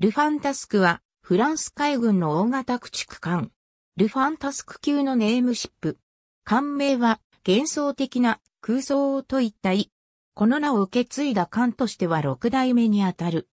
ルファンタスクは、フランス海軍の大型駆逐艦。ルファンタスク級のネームシップ。艦名は、幻想的な空想をといった意。この名を受け継いだ艦としては6代目にあたる。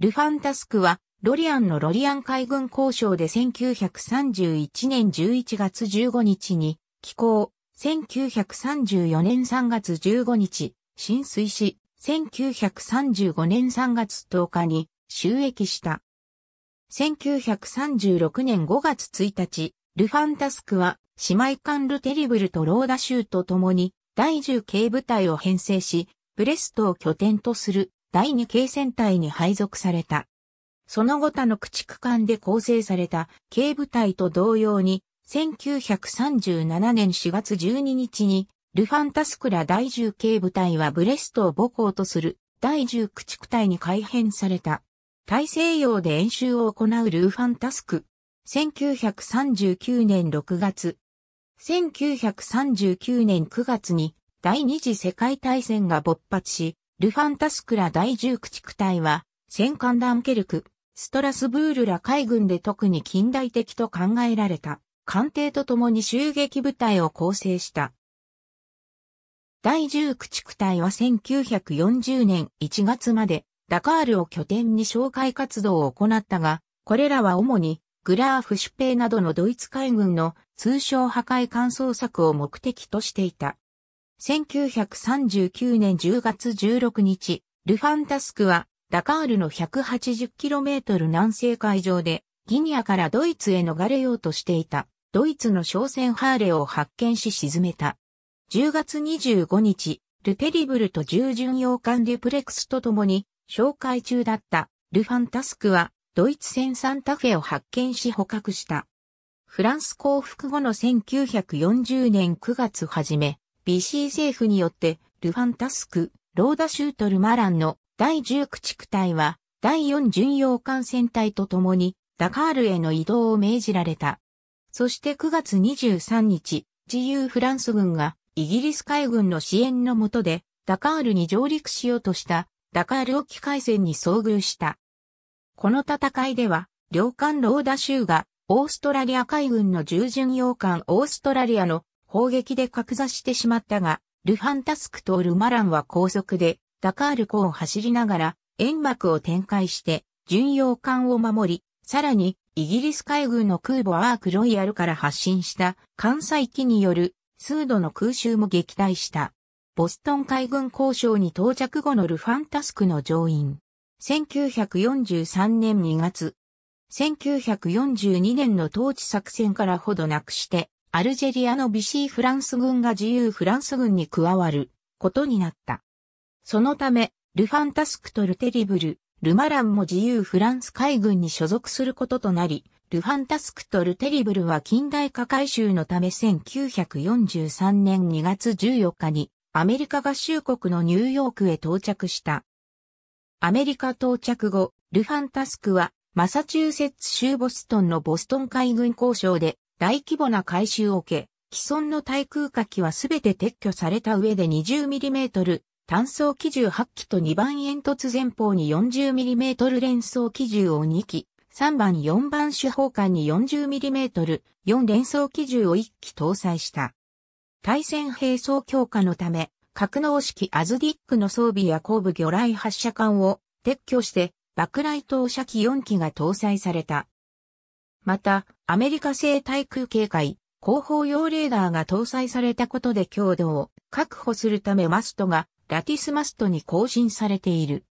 ルファンタスクは、ロリアンのロリアン海軍交渉で1931年11月15日に、寄港、1934年3月15日、浸水し、1935年3月10日に収益した。1936年5月1日、ルファンタスクは姉妹艦ルテリブルとローダ州と共に第10系部隊を編成し、ブレストを拠点とする第2系戦隊に配属された。その後他の駆逐艦で構成された警部隊と同様に、1937年4月12日に、ルファンタスクラ第10軽部隊はブレストを母校とする第10駆逐隊に改編された。大西洋で演習を行うルーファンタスク。1939年6月。1939年9月に第二次世界大戦が勃発し、ルファンタスクラ第10駆逐隊は、戦艦ダンケルク、ストラスブールら海軍で特に近代的と考えられた、艦艇と共に襲撃部隊を構成した。第10駆逐隊は1940年1月までダカールを拠点に紹介活動を行ったが、これらは主にグラーフシュペイなどのドイツ海軍の通称破壊乾燥策を目的としていた。1939年10月16日、ルファンタスクはダカールの 180km 南西海上でギニアからドイツへ逃れようとしていたドイツの商船ハーレを発見し沈めた。10月25日、ルペリブルと従巡洋艦デュプレクスと共に紹介中だったルファンタスクはドイツ戦サンタフェを発見し捕獲した。フランス降伏後の1940年9月初め、BC 政府によってルファンタスク、ローダシュートルマランの第10駆逐隊は第4巡洋艦船隊と共にダカールへの移動を命じられた。そして9月23日、自由フランス軍がイギリス海軍の支援のもとでダカールに上陸しようとしたダカール沖海戦に遭遇した。この戦いでは、領艦ローダ州が、オーストラリア海軍の従順洋艦オーストラリアの砲撃で格座してしまったが、ルファンタスクとルマランは高速で、ダカール港を走りながら、煙幕を展開して、巡洋艦を守り、さらに、イギリス海軍の空母アークロイヤルから発進した艦載機による、数度の空襲も撃退した。ボストン海軍交渉に到着後のルファンタスクの乗員。1943年2月。1942年の統治作戦からほどなくして、アルジェリアのビシーフランス軍が自由フランス軍に加わることになった。そのため、ルファンタスクとルテリブル、ルマランも自由フランス海軍に所属することとなり、ルファンタスクとルテリブルは近代化改修のため1943年2月14日にアメリカ合衆国のニューヨークへ到着した。アメリカ到着後、ルファンタスクはマサチューセッツ州ボストンのボストン海軍交渉で大規模な改修を受け、既存の対空火器はすべて撤去された上で 20mm 単装機銃8機と2番煙突前方に 40mm 連装機銃を2機、3番4番手砲艦に 40mm4 連装機銃を1機搭載した。対戦兵装強化のため、格納式アズディックの装備や後部魚雷発射管を撤去して、爆雷投射機4機が搭載された。また、アメリカ製対空警戒、後方用レーダーが搭載されたことで強度を確保するためマストがラティスマストに更新されている。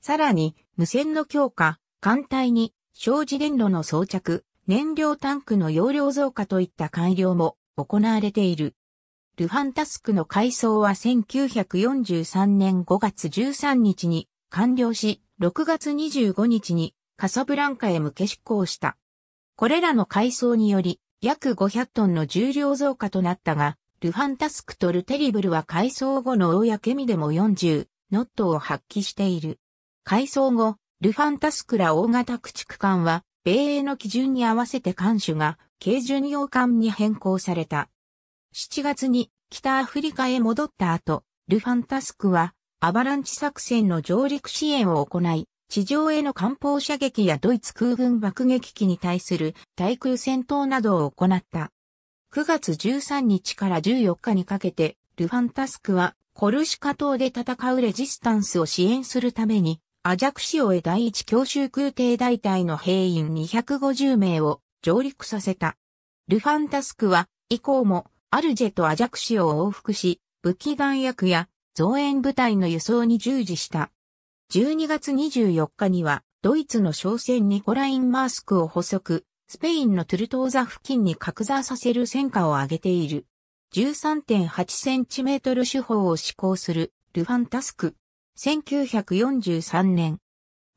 さらに、無線の強化、艦隊に、障子電路の装着、燃料タンクの容量増加といった改良も行われている。ルハンタスクの改装は1943年5月13日に完了し、6月25日にカサブランカへ向け出港した。これらの改装により、約500トンの重量増加となったが、ルハンタスクとルテリブルは改装後の大やけみでも40ノットを発揮している。改装後、ルファンタスクら大型駆逐艦は、米英の基準に合わせて艦首が軽巡洋艦に変更された。7月に北アフリカへ戻った後、ルファンタスクはアバランチ作戦の上陸支援を行い、地上への艦砲射撃やドイツ空軍爆撃機に対する対空戦闘などを行った。9月13日から14日にかけて、ルファンタスクはコルシカ島で戦うレジスタンスを支援するために、アジャクシオへ第一強襲空挺大隊の兵員250名を上陸させた。ルファンタスクは、以降も、アルジェとアジャクシを往復し、武器弾薬や増援部隊の輸送に従事した。12月24日には、ドイツの商船ニコライン・マースクを捕捉、スペインのトゥルトーザ付近に格座させる戦果を上げている。13.8センチメートル手法を施行する、ルファンタスク。1943年。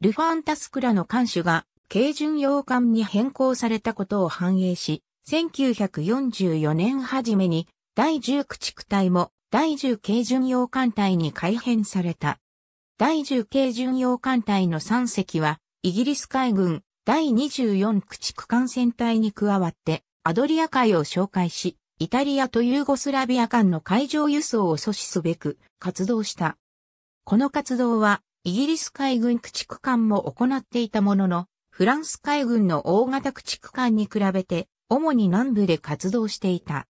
ルファンタスクらの艦首が軽巡洋艦に変更されたことを反映し、1944年初めに第10駆逐隊も第10軽巡洋艦隊に改編された。第10軽巡洋艦隊の3隻は、イギリス海軍第24駆逐艦船隊に加わって、アドリア海を紹介し、イタリアとユーゴスラビア間の海上輸送を阻止すべく活動した。この活動はイギリス海軍駆逐艦も行っていたものの、フランス海軍の大型駆逐艦に比べて、主に南部で活動していた。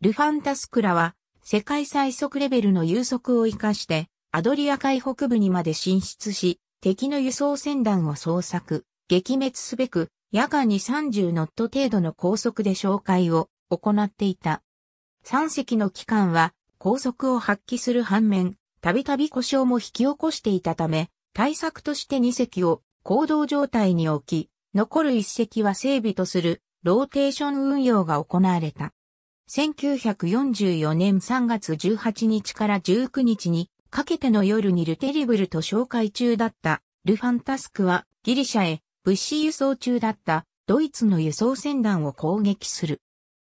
ルファンタスクラは、世界最速レベルの遊速を活かして、アドリア海北部にまで進出し、敵の輸送船団を捜索、撃滅すべく、夜間に30ノット程度の高速で紹介を行っていた。3隻の機関は、高速を発揮する反面、たびたび故障も引き起こしていたため、対策として2隻を行動状態に置き、残る一隻は整備とするローテーション運用が行われた。1944年3月18日から19日にかけての夜にルテリブルと紹介中だったルファンタスクはギリシャへ物資輸送中だったドイツの輸送船団を攻撃する。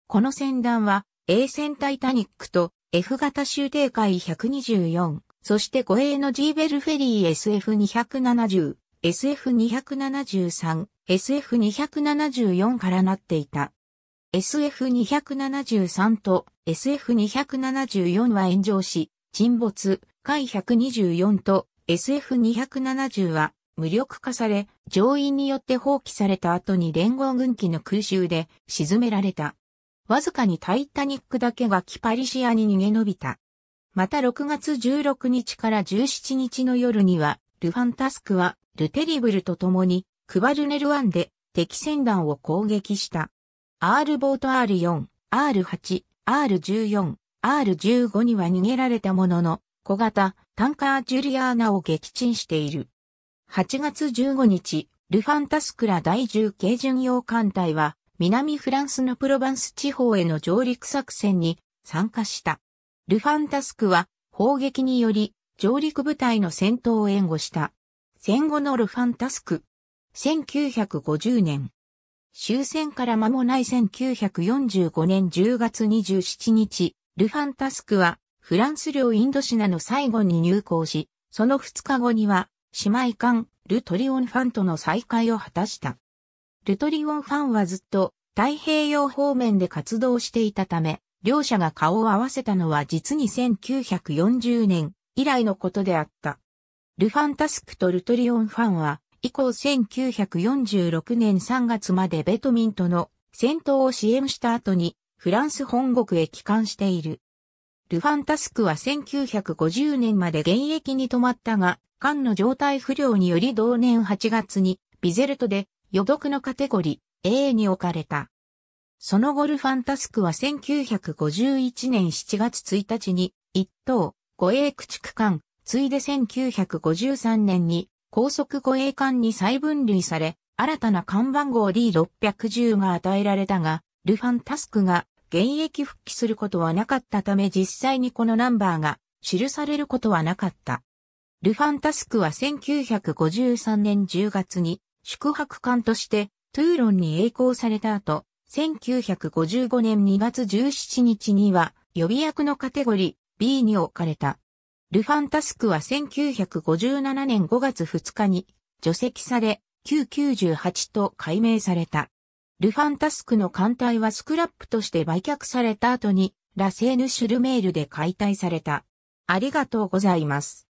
この船団は A 船タイタニックと F 型終艇海124、そして護衛のジーベルフェリー SF270、SF273、SF274 からなっていた。SF273 と SF274 は炎上し、沈没、海124と SF270 は無力化され、乗員によって放棄された後に連合軍機の空襲で沈められた。わずかにタイタニックだけがキパリシアに逃げ延びた。また6月16日から17日の夜にはルファンタスクは、ルテリブルと共に、クバルネル湾で敵船団を攻撃した。R ボート R4、R8、R14、R15 には逃げられたものの、小型、タンカージュリアーナを撃沈している。8月15日、ルファンタスクラ第10軽巡洋艦隊は、南フランスのプロバンス地方への上陸作戦に参加した。ルファンタスクは、砲撃により、上陸部隊の戦闘を援護した。戦後のルファンタスク。1950年。終戦から間もない1945年10月27日、ルファンタスクはフランス領インドシナの最後に入港し、その2日後には姉妹艦ルトリオンファンとの再会を果たした。ルトリオンファンはずっと太平洋方面で活動していたため、両者が顔を合わせたのは実に1940年以来のことであった。ルファンタスクとルトリオンファンは、以降1946年3月までベトミンとの戦闘を支援した後に、フランス本国へ帰還している。ルファンタスクは1950年まで現役に止まったが、艦の状態不良により同年8月にビゼルトで余毒のカテゴリー A に置かれた。その後ルファンタスクは1951年7月1日に一等護衛駆逐艦、ついで1953年に高速護衛艦に再分類され、新たな艦番号 D610 が与えられたが、ルファンタスクが現役復帰することはなかったため実際にこのナンバーが記されることはなかった。ルファンタスクは1953年10月に宿泊艦としてトゥーロンに栄光された後、1955年2月17日には予備役のカテゴリー、B に置かれた。ルファンタスクは1957年5月2日に除籍され、Q98 と改名された。ルファンタスクの艦隊はスクラップとして売却された後に、ラセーヌ・シュルメールで解体された。ありがとうございます。